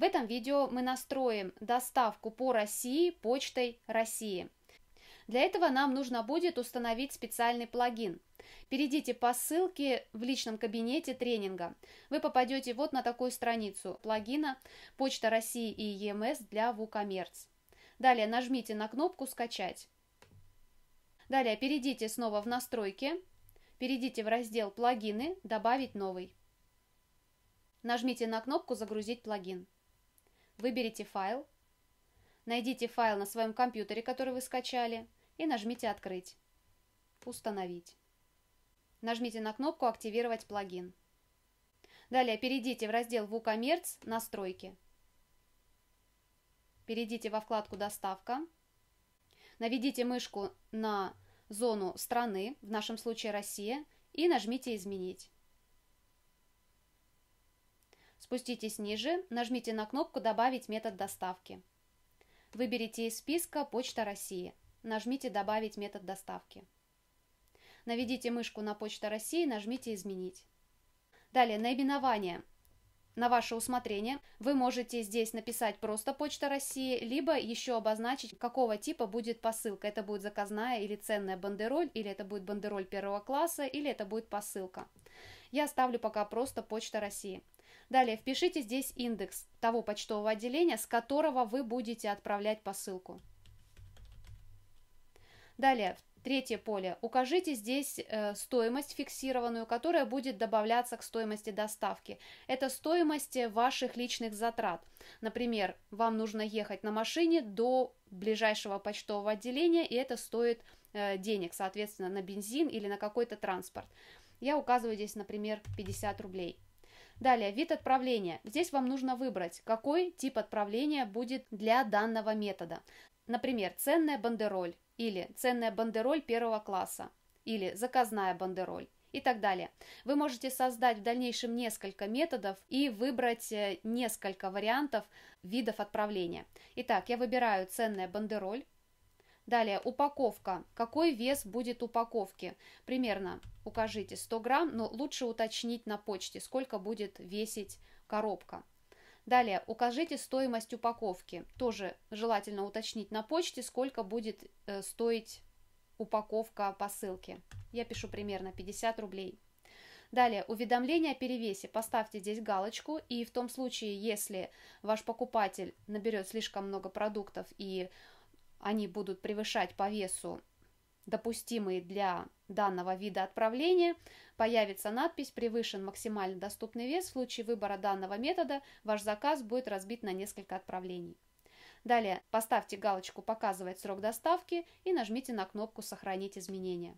В этом видео мы настроим доставку по России почтой России. Для этого нам нужно будет установить специальный плагин. Перейдите по ссылке в личном кабинете тренинга. Вы попадете вот на такую страницу плагина «Почта России и ЕМС для WooCommerce». Далее нажмите на кнопку «Скачать». Далее перейдите снова в «Настройки», перейдите в раздел «Плагины», «Добавить новый». Нажмите на кнопку «Загрузить плагин». Выберите файл, найдите файл на своем компьютере, который вы скачали, и нажмите «Открыть», «Установить». Нажмите на кнопку «Активировать плагин». Далее перейдите в раздел «WooCommerce» «Настройки». Перейдите во вкладку «Доставка». Наведите мышку на зону страны, в нашем случае Россия, и нажмите «Изменить». Спуститесь ниже, нажмите на кнопку «Добавить метод доставки». Выберите из списка «Почта России». Нажмите «Добавить метод доставки». Наведите мышку на «Почта России» нажмите «Изменить». Далее, наименование. На ваше усмотрение вы можете здесь написать просто «Почта России», либо еще обозначить, какого типа будет посылка. Это будет заказная или ценная бандероль, или это будет бандероль первого класса, или это будет посылка. Я ставлю пока просто «Почта России». Далее впишите здесь индекс того почтового отделения, с которого вы будете отправлять посылку. Далее, третье поле. Укажите здесь э, стоимость фиксированную, которая будет добавляться к стоимости доставки. Это стоимость э, ваших личных затрат. Например, вам нужно ехать на машине до ближайшего почтового отделения, и это стоит э, денег, соответственно, на бензин или на какой-то транспорт. Я указываю здесь, например, 50 рублей. Далее, вид отправления. Здесь вам нужно выбрать, какой тип отправления будет для данного метода. Например, ценная бандероль или ценная бандероль первого класса или заказная бандероль и так далее. Вы можете создать в дальнейшем несколько методов и выбрать э, несколько вариантов видов отправления. Итак, я выбираю ценная бандероль, Далее, упаковка. Какой вес будет упаковки? Примерно укажите 100 грамм, но лучше уточнить на почте, сколько будет весить коробка. Далее, укажите стоимость упаковки. Тоже желательно уточнить на почте, сколько будет э, стоить упаковка посылки. Я пишу примерно 50 рублей. Далее, уведомление о перевесе. Поставьте здесь галочку, и в том случае, если ваш покупатель наберет слишком много продуктов и они будут превышать по весу допустимые для данного вида отправления, появится надпись «Превышен максимально доступный вес». В случае выбора данного метода ваш заказ будет разбит на несколько отправлений. Далее поставьте галочку показывает срок доставки» и нажмите на кнопку «Сохранить изменения».